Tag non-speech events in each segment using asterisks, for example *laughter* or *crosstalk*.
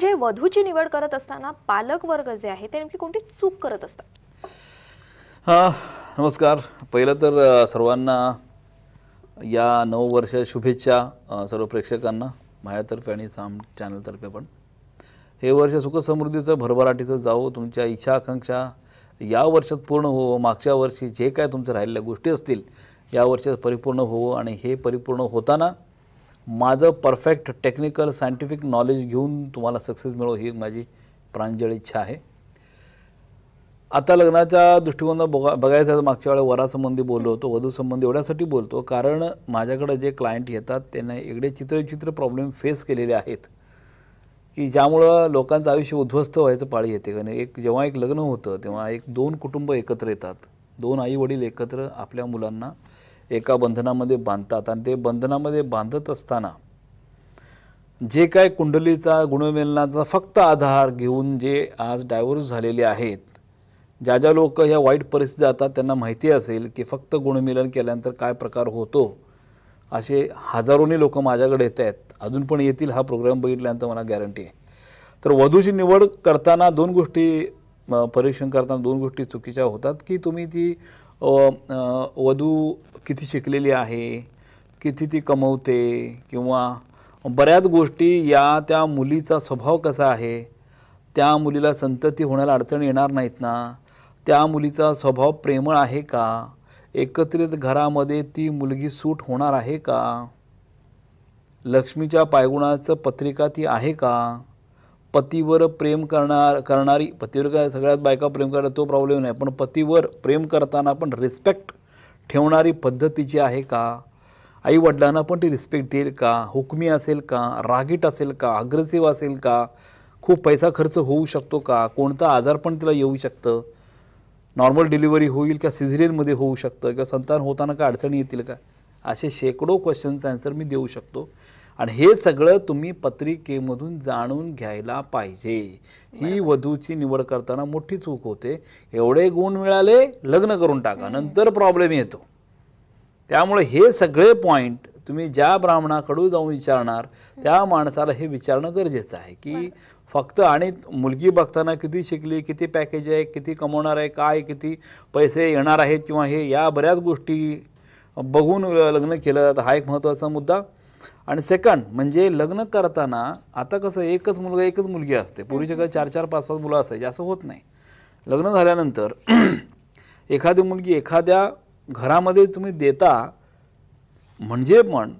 म्हणजे वधूची निवड करत असताना पालक वर्ग जे आहे ते नेमकी कोणती चूक करत असतात नमस्कार पहिलं तर सर्वांना या नऊ वर्ष शुभेच्छा सर्व प्रेक्षकांना माझ्यातर्फे आणि साम चॅनलतर्फे पण हे वर्ष सुखसमृद्धीचं भरभराटीचं जावो तुमच्या इच्छा आकांक्षा या वर्षात पूर्ण होवो मागच्या वर्षी जे काय तुमचं राहिलेल्या गोष्टी असतील या वर्षात परिपूर्ण होवो आणि हे परिपूर्ण होताना माझं परफेक्ट टेक्निकल सायंटिफिक नॉलेज घेऊन तुम्हाला सक्सेस मिळो ही माझी प्रांजळ इच्छा आहे आता लग्नाच्या दृष्टिकोनात बघा बघायचं मागच्या वेळा वरासंबंधी बोललो होतो वधूसंबंधी एवढ्यासाठी बोलतो कारण माझ्याकडे जे क्लायंट येतात त्यांना एवढे चित्रविचित्र प्रॉब्लेम फेस केलेले आहेत की ज्यामुळं लोकांचं आयुष्य उद्ध्वस्त व्हायचं पाळी येते कारण एक जेव्हा एक लग्न होतं तेव्हा एक दोन कुटुंब एकत्र येतात दोन आई वडील एकत्र आपल्या मुलांना एका बंधनामध्ये बांधतात आणि ते बंधनामध्ये बांधत असताना जे काय कुंडलीचा गुणमेलनाचा फक्त आधार घेऊन जे आज डायव्हर्स झालेले आहेत ज्या ज्या लोक ह्या वाईट परिस्थिती जातात त्यांना माहिती असेल की फक्त गुणमिलन केल्यानंतर काय प्रकार होतो असे हजारोनी लोक माझ्याकडे येत आहेत अजून पण येतील हा प्रोग्राम बघितल्यानंतर मला गॅरंटी आहे तर वधूची निवड करताना दोन गोष्टी परीक्षण करताना दोन गोष्टी चुकीच्या होतात की तुम्ही ती वधू किती शिकलेली आहे किती ती कमवते किंवा बऱ्याच गोष्टी या त्या मुलीचा स्वभाव कसा आहे त्या मुलीला संतती होण्याला अडचण येणार नाहीत ना त्या मुलीचा स्वभाव प्रेमळ आहे का एकत्रित घरामध्ये ती मुलगी सूट होणार आहे का लक्ष्मीच्या पायगुणाचं पत्रिका ती आहे का पतीवर प्रेम करणार करणारी पतीवर काय सगळ्यात बायका प्रेम करणार तो प्रॉब्लेम नाही पण पतीवर प्रेम करताना पण रिस्पेक्ट ठेवणारी पद्धतीची आहे का आईवडिलांना पण ती रिस्पेक्ट देईल का हुकमी असेल का रागीट असेल का अग्रेसिव्ह असेल का खूप पैसा खर्च होऊ शकतो का कोणता आजार पण तिला येऊ शकतं नॉर्मल डिलिव्हरी होईल किंवा सिझरियनमध्ये होऊ शकतं किंवा संतान होताना काय अडचणी येतील का असे शेकडो क्वेश्चनचा आन्सर मी देऊ शकतो आणि हे सगळं तुम्ही पत्रिकेमधून जाणून घ्यायला पाहिजे ही वधूची निवड करताना मोठी चूक होते एवढे गुण मिळाले लग्न करून टाका नंतर प्रॉब्लेम येतो त्यामुळे हे सगळे पॉईंट तुम्ही ज्या ब्राह्मणाकडून जाऊन विचारणार त्या माणसाला हे विचारणं गरजेचं आहे की फक्त आणि मुलगी बघताना किती शिकली किती पॅकेज आहे किती कमवणार आहे काय किती पैसे येणार आहेत किंवा हे या बऱ्याच गोष्टी बघून लग्न केलं जातं हा एक महत्त्वाचा मुद्दा आणि सेकंड म्हणजे लग्न करताना आता कसं एकच मुलगा एकच मुलगी असते पूर्वीच्या काळात चार चार पाच पाच मुलं असायची असं होत नाही लग्न झाल्यानंतर *clears throat* एखादी मुलगी एखाद्या घरामध्ये तुम्ही देता म्हणजे पण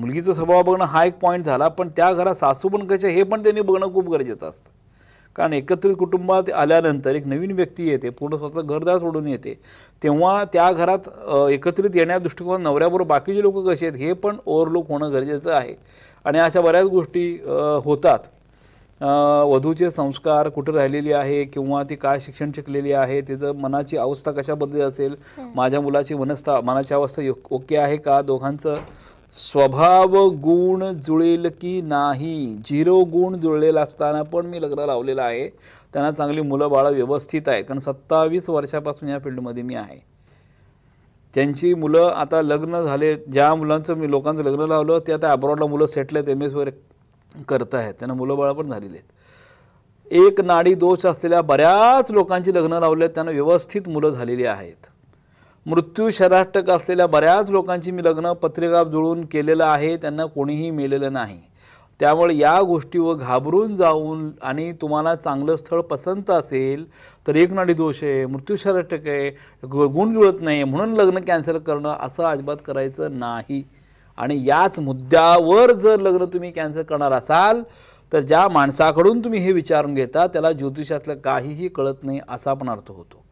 मुलगीचा स्वभाव बघणं हा एक पॉईंट झाला पण त्या घरात सासू पण कशा हे पण त्यांनी बघणं खूप गरजेचं असतं कारण एकत्रित कुटुंबात आल्यानंतर एक नवीन व्यक्ती येते पूर्ण स्वतः घरदार सोडून येते तेव्हा त्या घरात एकत्रित येण्या दृष्टिकोन नवऱ्याबरोबर बाकीचे लोक कसे आहेत हे पण ओव्हरलोक होणं गरजेचं आहे आणि अशा बऱ्याच गोष्टी होतात वधूचे संस्कार कुठं राहिलेली आहे किंवा ती काय शिक्षण शिकलेली आहे तिचं मनाची अवस्था कशाबद्दल असेल माझ्या मुलाची मनस्था मनाची अवस्था ओके आहे का दोघांचं स्वभाव गुण जुळेल की नाही झिरो गुण जुळलेला असताना पण मी लग्न लावलेलं आहे त्यांना चांगली मुलं बाळं व्यवस्थित आहे कारण सत्तावीस वर्षापासून या फील्डमध्ये मी आहे त्यांची मुलं आता लग्न झाले ज्या मुलांचं मी लोकांचं लग्न लावलं ते आता अब्रॉडला मुलं सेटल आहेत एम एस वर करत आहेत त्यांना मुलं बाळं पण झालेली आहेत एक नाडी दोष असलेल्या बऱ्याच लोकांची लग्न लावले आहेत त्यांना व्यवस्थित मुलं झालेली आहेत मृत्यू शराष्टक असलेल्या बऱ्याच लोकांची मी लग्न पत्रिका जुळून केलेलं आहे त्यांना कोणीही मेलेलं नाही त्यामुळे या गोष्टीवर घाबरून जाऊन आणि तुम्हाला चांगलं स्थळ पसंत असेल तर एक नाडी दोष आहे शराष्टक आहे गुण जुळत नाही म्हणून लग्न कॅन्सल करणं असं अजिबात करायचं नाही आणि याच मुद्द्यावर जर लग्न तुम्ही कॅन्सल करणार असाल तर ज्या माणसाकडून तुम्ही हे विचारून घेता त्याला ज्योतिषातलं काहीही कळत नाही असा पण अर्थ होतो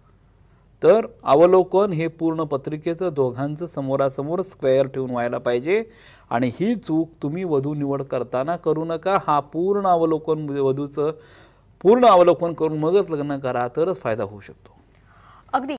तर अवलोकन हे पूर्ण पत्रिकेचं दोघांचं समोरासमोर स्क्वेअर ठेवून व्हायला पाहिजे आणि ही चूक तुम्ही वधू निवड करताना करू नका हा पूर्ण अवलोकन वधूचं पूर्ण अवलोकन करून मगच लग्न करा तरच फायदा होऊ शकतो अगदी